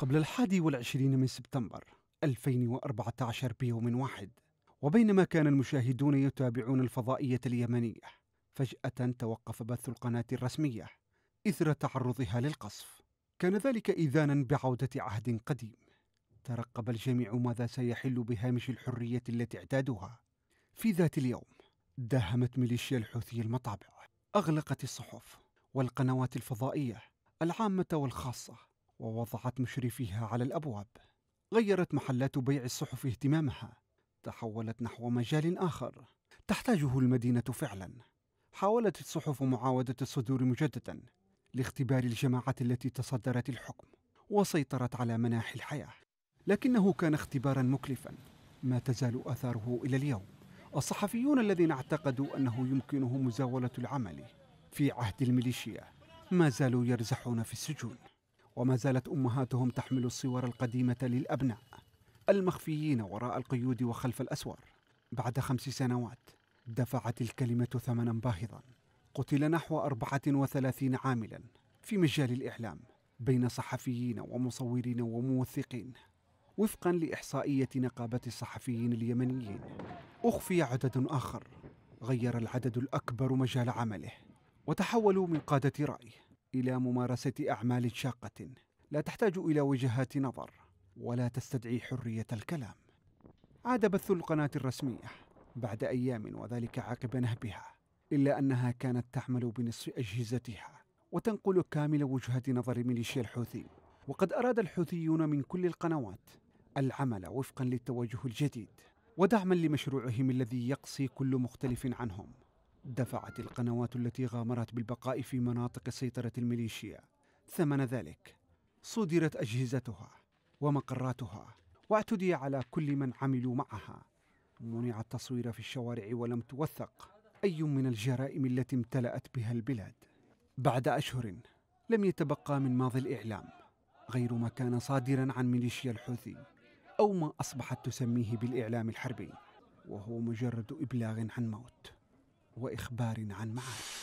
قبل الحادي والعشرين من سبتمبر 2014 بيوم واحد وبينما كان المشاهدون يتابعون الفضائية اليمنية فجأة توقف بث القناة الرسمية إثر تعرضها للقصف كان ذلك إذانا بعودة عهد قديم ترقب الجميع ماذا سيحل بهامش الحرية التي اعتادوها في ذات اليوم داهمت ميليشيا الحوثي المطابع أغلقت الصحف والقنوات الفضائية العامة والخاصة ووضعت مشرفيها على الأبواب غيرت محلات بيع الصحف اهتمامها تحولت نحو مجال آخر تحتاجه المدينة فعلا حاولت الصحف معاودة الصدور مجددا لاختبار الجماعة التي تصدرت الحكم وسيطرت على مناحي الحياة لكنه كان اختبارا مكلفا ما تزال آثاره إلى اليوم الصحفيون الذين اعتقدوا أنه يمكنهم مزاولة العمل في عهد الميليشيا ما زالوا يرزحون في السجون وما زالت امهاتهم تحمل الصور القديمه للابناء المخفيين وراء القيود وخلف الاسوار بعد خمس سنوات دفعت الكلمه ثمنا باهظا قتل نحو 34 عاملا في مجال الاعلام بين صحفيين ومصورين وموثقين وفقا لاحصائيه نقابه الصحفيين اليمنيين اخفي عدد اخر غير العدد الاكبر مجال عمله وتحولوا من قاده راي الى ممارسه اعمال شاقه لا تحتاج الى وجهات نظر ولا تستدعي حريه الكلام عاد بث القناه الرسميه بعد ايام وذلك عقب نهبها الا انها كانت تعمل بنصف اجهزتها وتنقل كامل وجهه نظر ميليشيا الحوثي وقد اراد الحوثيون من كل القنوات العمل وفقا للتوجه الجديد ودعما لمشروعهم الذي يقصي كل مختلف عنهم دفعت القنوات التي غامرت بالبقاء في مناطق سيطرة الميليشيا ثمن ذلك صدرت أجهزتها ومقراتها واعتدي على كل من عملوا معها منع التصوير في الشوارع ولم توثق أي من الجرائم التي امتلأت بها البلاد بعد أشهر لم يتبقى من ماضي الإعلام غير ما كان صادرا عن ميليشيا الحوثي أو ما أصبحت تسميه بالإعلام الحربي وهو مجرد إبلاغ عن موت وإخبار عن معارف